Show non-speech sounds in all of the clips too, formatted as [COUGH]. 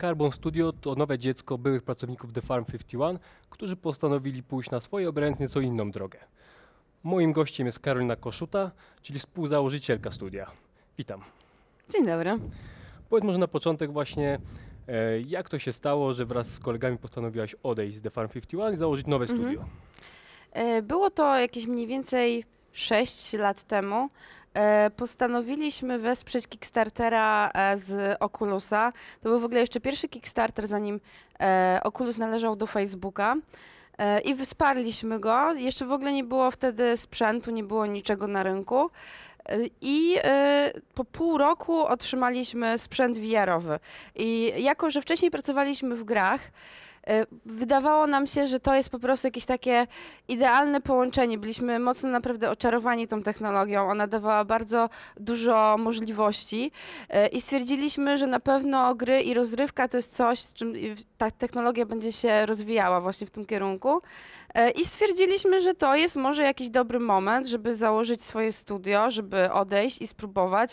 Carbon Studio to nowe dziecko byłych pracowników The Farm 51, którzy postanowili pójść na swoje obręcz nieco inną drogę. Moim gościem jest Karolina Koszuta, czyli współzałożycielka studia. Witam. Dzień dobry. Powiedz może na początek właśnie, e, jak to się stało, że wraz z kolegami postanowiłaś odejść z The Farm 51 i założyć nowe mhm. studio? Mhm. Było to jakieś mniej więcej 6 lat temu. E, postanowiliśmy wesprzeć Kickstartera e, z Oculusa. To był w ogóle jeszcze pierwszy Kickstarter, zanim e, Oculus należał do Facebooka. I wsparliśmy go. Jeszcze w ogóle nie było wtedy sprzętu, nie było niczego na rynku. I po pół roku otrzymaliśmy sprzęt VR-owy. I jako, że wcześniej pracowaliśmy w grach, E, wydawało nam się, że to jest po prostu jakieś takie idealne połączenie. Byliśmy mocno naprawdę oczarowani tą technologią. Ona dawała bardzo dużo możliwości e, i stwierdziliśmy, że na pewno gry i rozrywka to jest coś, z czym ta technologia będzie się rozwijała właśnie w tym kierunku. E, I stwierdziliśmy, że to jest może jakiś dobry moment, żeby założyć swoje studio, żeby odejść i spróbować.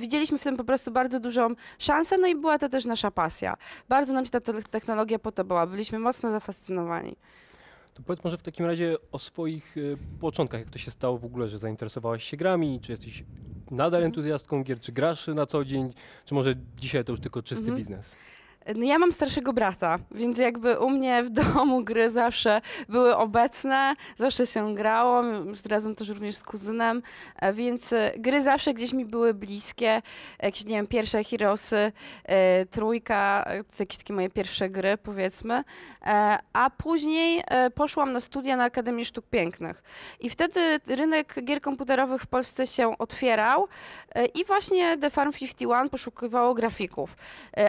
Widzieliśmy w tym po prostu bardzo dużą szansę, no i była to też nasza pasja. Bardzo nam się ta technologia podobała, byliśmy mocno zafascynowani. To powiedz może w takim razie o swoich y, początkach, jak to się stało w ogóle, że zainteresowałaś się grami, czy jesteś nadal mhm. entuzjastką gier, czy grasz na co dzień, czy może dzisiaj to już tylko czysty mhm. biznes? No ja mam starszego brata, więc jakby u mnie w domu gry zawsze były obecne, zawsze się grało, razem też również z kuzynem, e, więc e, gry zawsze gdzieś mi były bliskie. Jakieś, nie wiem, pierwsze Heroesy, e, trójka, jakieś takie moje pierwsze gry, powiedzmy. A później poszłam na studia na Akademię Sztuk Pięknych. I wtedy rynek gier komputerowych w Polsce się otwierał i właśnie The Farm 51 poszukiwało grafików.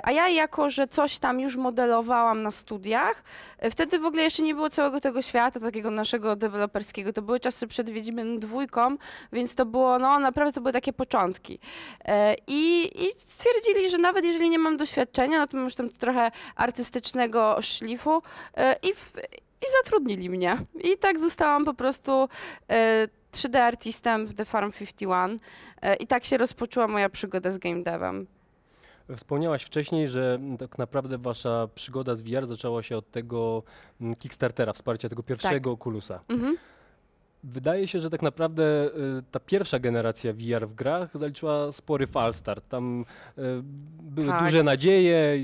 A ja jako, że coś tam już modelowałam na studiach. E, wtedy w ogóle jeszcze nie było całego tego świata takiego naszego deweloperskiego. To były czasy przed dwójką, więc to było, no naprawdę to były takie początki. E, I, I, stwierdzili, że nawet jeżeli nie mam doświadczenia, no to mam już tam trochę artystycznego szlifu e, i, w, i zatrudnili mnie. I tak zostałam po prostu 3D artistem w The Farm 51 i tak się rozpoczęła moja przygoda z game devem. Wspomniałaś wcześniej, że tak naprawdę wasza przygoda z VR zaczęła się od tego mm, Kickstartera, wsparcia tego pierwszego tak. Oculusa. Mhm. Wydaje się, że tak naprawdę y, ta pierwsza generacja VR w grach zaliczyła spory falstart. Tam y, były tak. duże nadzieje,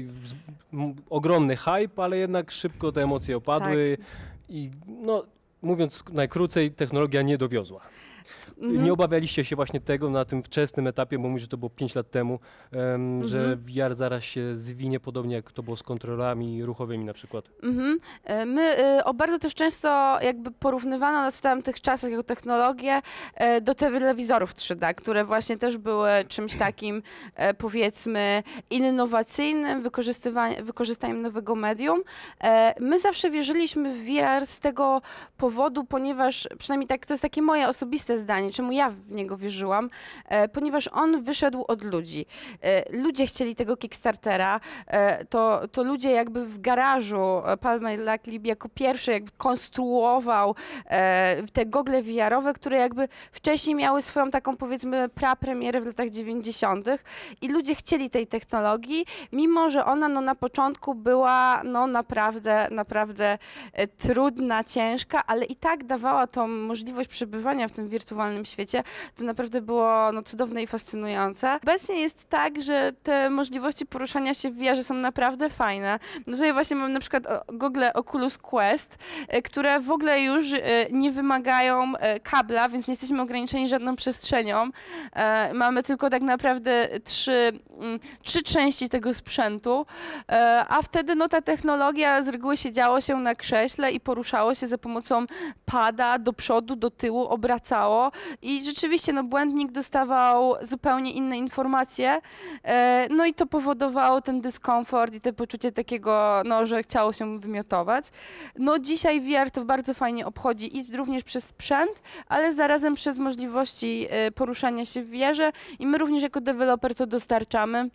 ogromny hype, ale jednak szybko te emocje opadły tak. i no, mówiąc najkrócej, technologia nie dowiozła. Nie mhm. obawialiście się właśnie tego na tym wczesnym etapie, bo mówisz, że to było 5 lat temu, um, mhm. że VR zaraz się zwinie, podobnie jak to było z kontrolami ruchowymi na przykład. Mhm. E, my e, o bardzo też często jakby porównywano nas w tamtych czasach jako technologię e, do telewizorów 3D, które właśnie też były czymś takim powiedzmy innowacyjnym, wykorzystaniem nowego medium. My zawsze wierzyliśmy w VR z tego powodu, ponieważ przynajmniej tak, to jest takie moje osobiste zdanie, czemu ja w niego wierzyłam, e, ponieważ on wyszedł od ludzi. E, ludzie chcieli tego Kickstartera, e, to, to ludzie jakby w garażu, Palmer Laklib jako pierwszy jakby konstruował te gogle wiarowe, które jakby wcześniej miały swoją taką powiedzmy prapremierę w latach 90. i ludzie chcieli tej technologii, mimo że ona no, na początku była no, naprawdę, naprawdę trudna, ciężka, ale i tak dawała tą możliwość przebywania w tym wirtualnym wirtualnym świecie, to naprawdę było no, cudowne i fascynujące. Obecnie jest tak, że te możliwości poruszania się w VR są naprawdę fajne. No tutaj właśnie mam na przykład Google Oculus Quest, e, które w ogóle już e, nie wymagają e, kabla, więc nie jesteśmy ograniczeni żadną przestrzenią. Mamy tylko tak naprawdę trzy, mm, trzy części tego sprzętu, a wtedy no, ta technologia z reguły siedziało się na krześle i poruszało się za pomocą pada do przodu, do tyłu, obracało i rzeczywiście no, błędnik dostawał zupełnie inne informacje, e, no i to powodowało ten dyskomfort i to poczucie takiego, no, że chciało się wymiotować. No dzisiaj VR to bardzo fajnie obchodzi i również przez sprzęt, ale zarazem przez możliwości e, poruszania się w vr i my również jako deweloper to dostarczamy.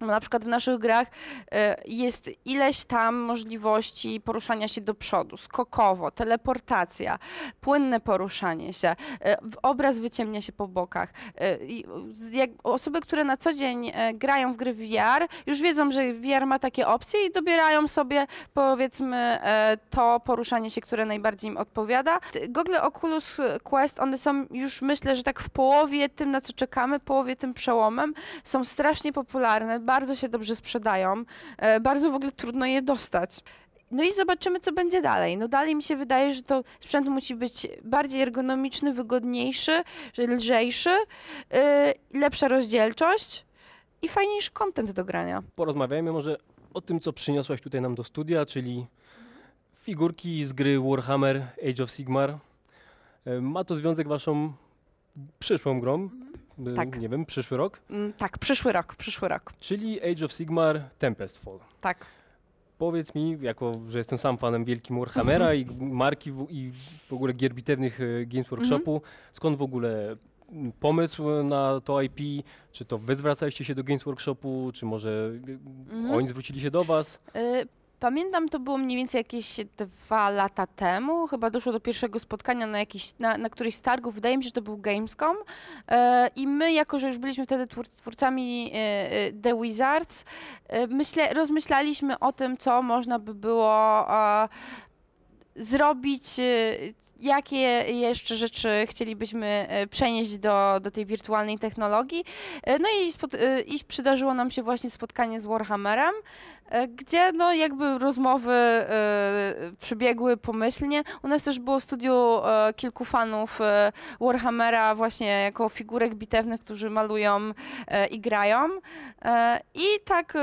No, na przykład w naszych grach e, jest ileś tam możliwości poruszania się do przodu, skokowo, teleportacja, płynne poruszanie się, e, obraz wyciemnia się po bokach. E, osoby, które na co dzień grają w gry VR, już wiedzą, że VR ma takie opcje i dobierają sobie powiedzmy to poruszanie się, które najbardziej im odpowiada. Google Oculus Quest, one są już myślę, że tak w połowie tym, na co czekamy, połowie tym przełomem, są strasznie popularne bardzo się dobrze sprzedają, e, bardzo w ogóle trudno je dostać. No i zobaczymy, co będzie dalej. No dalej mi się wydaje, że to sprzęt musi być bardziej ergonomiczny, wygodniejszy, lżejszy, e, lepsza rozdzielczość i fajniejszy kontent do grania. Porozmawiajmy może o tym, co przyniosłaś tutaj nam do studia, czyli figurki z gry Warhammer Age of Sigmar. E, ma to związek z waszą przyszłą grą, mhm. Y, tak. nie wiem, przyszły rok? Mm, tak, przyszły rok, przyszły rok. Czyli Age of Sigmar Tempest Fall. Tak. Powiedz mi, jako że jestem sam fanem wielkim Warhammera i mhm. marki w, i w ogóle gier bitewnych y, Games mhm. Workshopu, skąd w ogóle mm, pomysł y, na to IP? Czy to wy zwracaliście się do Games Workshopu, czy może mhm. oni zwrócili się do was? Y Pamiętam, to było mniej więcej jakieś dwa lata temu. Chyba doszło do pierwszego spotkania na, jakiś, na, na którejś z targów. Wydaje mi się, że to był Gamescom. E, I my, jako że już byliśmy wtedy twórcami e, e, The Wizards, e, myślę, rozmyślaliśmy o tym, co można by było e, zrobić, y, jakie jeszcze rzeczy chcielibyśmy y, przenieść do, do tej wirtualnej technologii. Y, no i, spod, i przydarzyło nam się właśnie spotkanie z Warhammerem, gdzie no jakby rozmowy przebiegły pomyślnie. U nas też było studio kilku fanów Warhammera właśnie jako figurek bitewnych, którzy malują i grają. I tak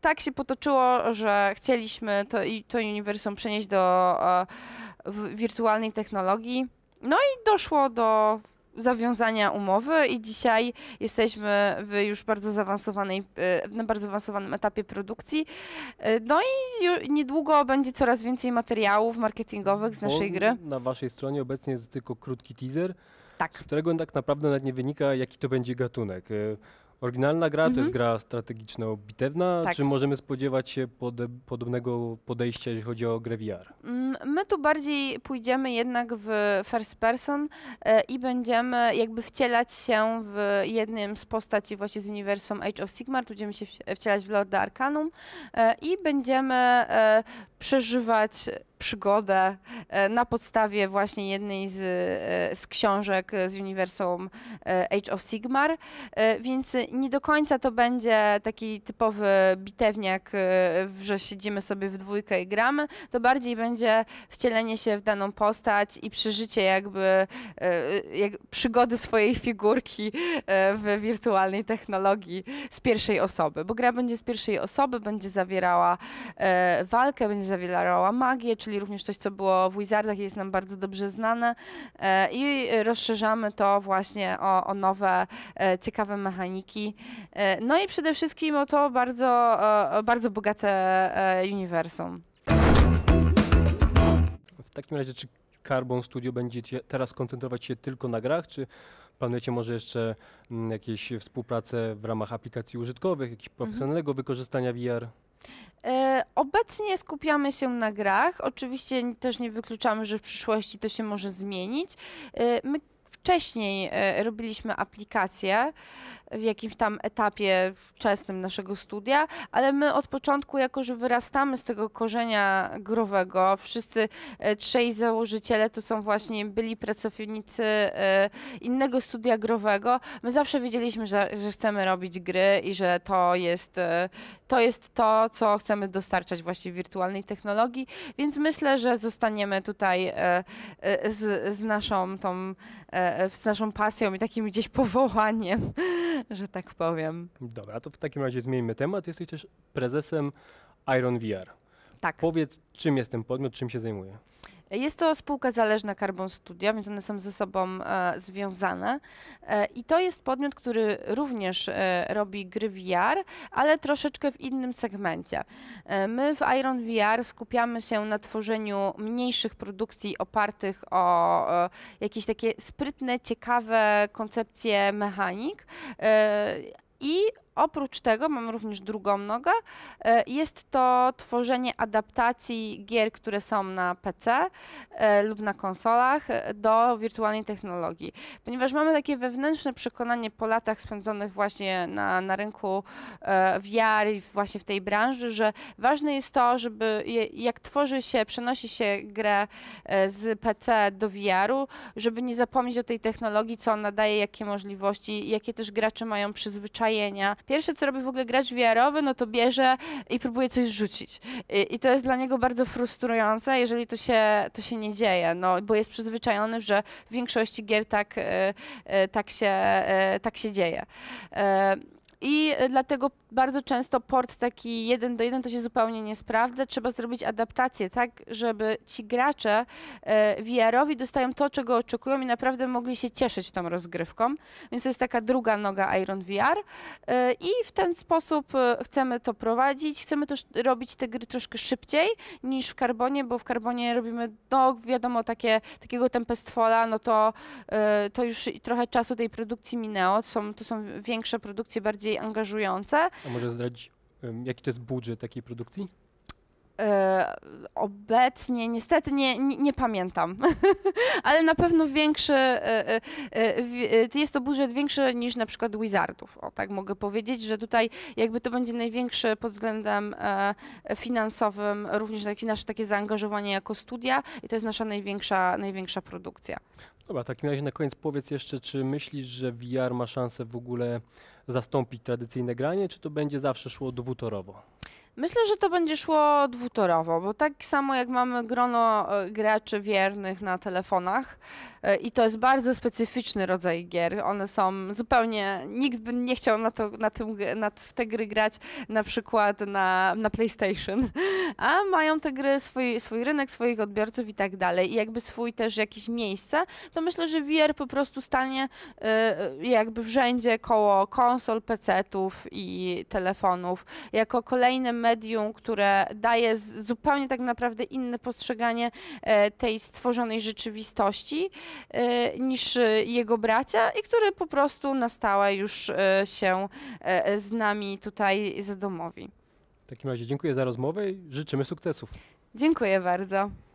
tak się potoczyło, że chcieliśmy to, to uniwersum przenieść do e, wirtualnej technologii. No i doszło do zawiązania umowy i dzisiaj jesteśmy w już bardzo zaawansowanej, e, na bardzo zaawansowanym etapie produkcji. E, no i niedługo będzie coraz więcej materiałów marketingowych z naszej gry. Na waszej stronie obecnie jest tylko krótki teaser, tak. z którego tak naprawdę nawet nie wynika, jaki to będzie gatunek. Oryginalna gra mhm. to jest mhm. gra strategiczno-bitewna. Tak. Czy możemy spodziewać się pod, podobnego podejścia, jeśli chodzi o grę VR? Mm, my tu bardziej pójdziemy jednak w first person e, i będziemy jakby wcielać się w jednym z postaci właśnie z uniwersum Age of Sigmar. Tu będziemy się wcielać w Lorda Arcanum e, i będziemy e, przeżywać przygodę e, na podstawie właśnie jednej z, e, z książek z uniwersum e, Age of Sigmar, więc nie do końca to będzie taki typowy bitewniak, że siedzimy sobie w dwójkę i gramy, to bardziej będzie wcielenie się w daną postać i przeżycie jakby jak przygody swojej figurki w wirtualnej technologii z pierwszej osoby, bo gra będzie z pierwszej osoby, będzie zawierała walkę, będzie zawierała magię, czyli również coś, co było w Wizardach, jest nam bardzo dobrze znane e, i rozszerzamy to właśnie o, o nowe, e, ciekawe mechaniki. E, no i przede wszystkim o to bardzo, bardzo bogate uniwersum. W takim razie, czy Carbon Studio będzie teraz koncentrować się tylko na grach, czy Planujecie może jeszcze mm, jakieś współpracę w ramach aplikacji użytkowych, jakiegoś mhm. profesjonalnego wykorzystania VR? E, obecnie skupiamy się na grach. Oczywiście też nie wykluczamy, że w przyszłości to się może zmienić. E, my wcześniej e, robiliśmy aplikacje w jakimś tam etapie wczesnym naszego studia, ale my od początku, jako że wyrastamy z tego korzenia growego, wszyscy e, trzej założyciele to są właśnie byli pracownicy e, innego studia growego, my zawsze wiedzieliśmy, że, że chcemy robić gry i że to jest, e, to jest to, co chcemy dostarczać właśnie wirtualnej technologii, więc myślę, że zostaniemy tutaj z, z naszą tą, z naszą pasją i takim gdzieś powołaniem że tak powiem. Dobra, to w takim razie zmieńmy temat. Jesteś też prezesem Iron VR. Tak. Powiedz, czym jest ten podmiot, czym się zajmuje. Jest to spółka zależna Carbon Studio, więc one są ze sobą e, związane. E, I to jest podmiot, który również e, robi gry VR, ale troszeczkę w innym segmencie. E, my w Iron VR skupiamy się na tworzeniu mniejszych produkcji opartych o e, jakieś takie sprytne, ciekawe koncepcje mechanik. E, I Oprócz tego mam również drugą nogę. E, jest to tworzenie adaptacji gier, które są na PC e, lub na konsolach e, do wirtualnej technologii. Ponieważ mamy takie wewnętrzne przekonanie po latach spędzonych właśnie na, na rynku VR i właśnie w tej branży, że ważne jest to, żeby jak tworzy się, przenosi się grę z PC do VR-u, żeby nie zapomnieć o tej technologii, co ona daje, jakie możliwości, jakie też gracze mają przyzwyczajenia. Pierwsze, co robi w ogóle gracz wiarowy, no to bierze i próbuje coś rzucić. I, I, to jest dla niego bardzo frustrujące, jeżeli to się, to się nie dzieje, no, bo jest przyzwyczajony, że w większości gier tak, e, e, tak, się, e, tak się dzieje. I dlatego bardzo często port taki jeden do jeden to się zupełnie nie sprawdza. Trzeba zrobić adaptację, tak, żeby ci gracze e, VR-owi dostają to, czego oczekują i naprawdę mogli się cieszyć tą rozgrywką. Więc to jest taka druga noga Iron VR e, i w ten sposób e, chcemy to prowadzić. Chcemy też robić te gry troszkę szybciej niż w Carbonie, bo w Carbonie robimy, no wiadomo, takie, takiego Tempestfola, no to, to już trochę czasu tej produkcji minęło. To są, to są większe produkcje, bardziej angażujące a może zdradzić, jaki to jest budżet takiej produkcji? E, obecnie, niestety nie, nie, nie pamiętam, [LAUGHS] ale na pewno większy, e, e, jest to budżet większy niż na przykład Wizardów, o tak mogę powiedzieć, że tutaj jakby to będzie największy pod względem finansowym, również takie, nasze takie zaangażowanie jako studia i to jest nasza największa, największa produkcja. Dobra, w takim razie na koniec powiedz jeszcze, czy myślisz, że VR ma szansę w ogóle zastąpić tradycyjne granie, czy to będzie zawsze szło dwutorowo? Myślę, że to będzie szło dwutorowo, bo tak samo jak mamy grono e, graczy wiernych na telefonach e, i to jest bardzo specyficzny rodzaj gier, one są zupełnie, nikt by nie chciał na, to, na, tym, na w te gry grać na przykład na, na PlayStation, [LAUGHS] a mają te gry swój, swój rynek, swoich odbiorców i tak dalej i jakby swój też jakieś miejsce, to myślę, że VR po prostu stanie e, jakby w rzędzie koło konsol, pecetów i telefonów jako kolejny medium, które daje zupełnie tak naprawdę inne postrzeganie e, tej stworzonej rzeczywistości e, niż jego bracia i który po prostu na stałe już e, się z nami tutaj zadomowi. W takim razie dziękuję za rozmowę i życzymy sukcesów. Dziękuję bardzo.